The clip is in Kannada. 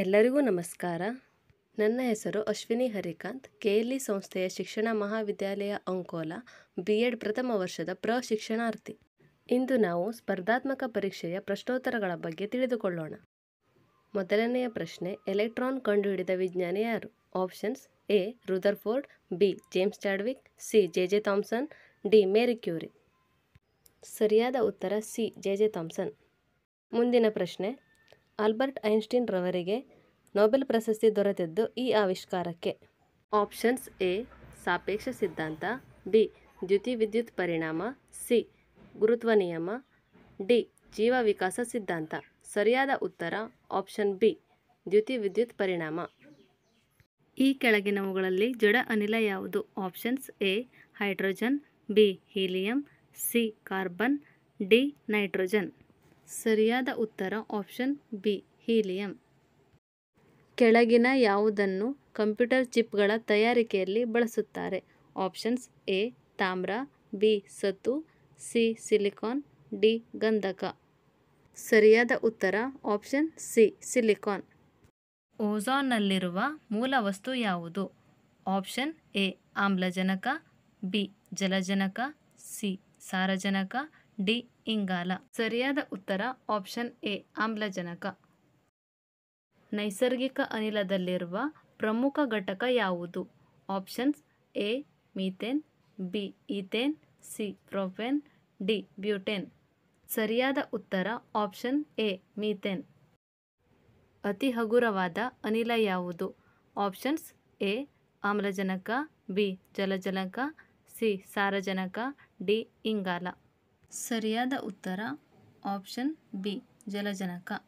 ಎಲ್ಲರಿಗೂ ನಮಸ್ಕಾರ ನನ್ನ ಹೆಸರು ಅಶ್ವಿನಿ ಹರಿಕಾಂತ್ ಕೆಎಲ್ಇ ಸಂಸ್ಥೆಯ ಶಿಕ್ಷಣ ಮಹಾವಿದ್ಯಾಲಯ ಅಂಕೋಲಾ ಬಿ ಎಡ್ ಪ್ರಥಮ ವರ್ಷದ ಪ್ರಶಿಕ್ಷಣಾರ್ಥಿ ಇಂದು ನಾವು ಸ್ಪರ್ಧಾತ್ಮಕ ಪರೀಕ್ಷೆಯ ಪ್ರಶ್ನೋತ್ತರಗಳ ಬಗ್ಗೆ ತಿಳಿದುಕೊಳ್ಳೋಣ ಮೊದಲನೆಯ ಪ್ರಶ್ನೆ ಎಲೆಕ್ಟ್ರಾನ್ ಕಂಡುಹಿಡಿದ ವಿಜ್ಞಾನಿ ಯಾರು options A Rutherford B James Chadwick C J J Thomson D Marie Curie ಸರಿಯಾದ ಉತ್ತರ ಸಿ ಜೆ ಜೆ ಥಾಮ್ಸನ್ ಮುಂದಿನ ಪ್ರಶ್ನೆ ಆಲ್ಬರ್ಟ್ ಐನ್ಸ್ಟೀನ್ ರವರಿಗೆ ನೊಬೆಲ್ ಪ್ರಶಸ್ತಿ ದೊರೆತಿದ್ದು ಈ ಆವಿಷ್ಕಾರಕ್ಕೆ ಆಪ್ಷನ್ಸ್ ಎ ಸಾಪೇಕ್ಷ ಸಿದ್ಧಾಂತ ಬಿ ದ್ಯುತಿ ವಿದ್ಯುತ್ ಪರಿಣಾಮ ಸಿ ಗುರುತ್ವ ನಿಯಮ ಡಿ ಜೀವ ವಿಕಾಸ ಸಿದ್ಧಾಂತ ಸರಿಯಾದ ಉತ್ತರ ಆಪ್ಷನ್ ಬಿ ದ್ಯುತಿ ವಿದ್ಯುತ್ ಪರಿಣಾಮ ಈ ಕೆಳಗಿನವುಗಳಲ್ಲಿ ಜಡ ಅನಿಲ ಯಾವುದು options A hydrogen B helium C carbon D nitrogen ಸರಿಯಾದ ಉತ್ತರ ಆಪ್ಷನ್ ಬಿ ಹೀಲಿಯಂ ಕೆಳಗಿನ ಯಾವುದನ್ನು ಕಂಪ್ಯೂಟರ್ ಚಿಪ್ಗಳ ತಯಾರಿಕೆಯಲ್ಲಿ ಬಳಸುತ್ತಾರೆ ಆಪ್ಷನ್ಸ್ ಎ ತಾಮ್ರ ಬಿ ಸತು ಸಿ ಸಿಲಿಕಾನ್ ಡಿ ಗಂಧಕ ಸರಿಯಾದ ಉತ್ತರ ಆಪ್ಷನ್ ಸಿ ಸಿಲಿಕಾನ್ ಓಝಾನ್ನಲ್ಲಿರುವ ಮೂಲ ವಸ್ತು ಯಾವುದು ಆಪ್ಷನ್ ಎ ಆಮ್ಲಜನಕ ಬಿ ಜಲಜನಕ ಸಿ ಸಾರಜನಕ ಡಿ ಇಂಗಾಲ ಸರಿಯಾದ ಉತ್ತರ ಆಪ್ಷನ್ ಎ ಆಮ್ಲಜನಕ ನೈಸರ್ಗಿಕ ಅನಿಲದಲ್ಲಿರುವ ಪ್ರಮುಖ ಘಟಕ ಯಾವುದು options A methane B ethane C propane D butane ಸರಿಯಾದ ಉತ್ತರ ಆಪ್ಷನ್ ಎ ಮೀಥೇನ್ ಅತಿ ಹಗುರವಾದ ಅನಿಲ ಯಾವುದು ಆಪ್ಷನ್ಸ್ ಎ ಆಮ್ಲಜನಕ ಬಿ ಜಲಜನಕ ಸಿ ಸಾರಜನಕ ಡಿ ಇಂಗಾಲ ಸರಿಯಾದ ಉತ್ತರ ಆಪ್ಷನ್ ಬಿ ಜಲಜನಕ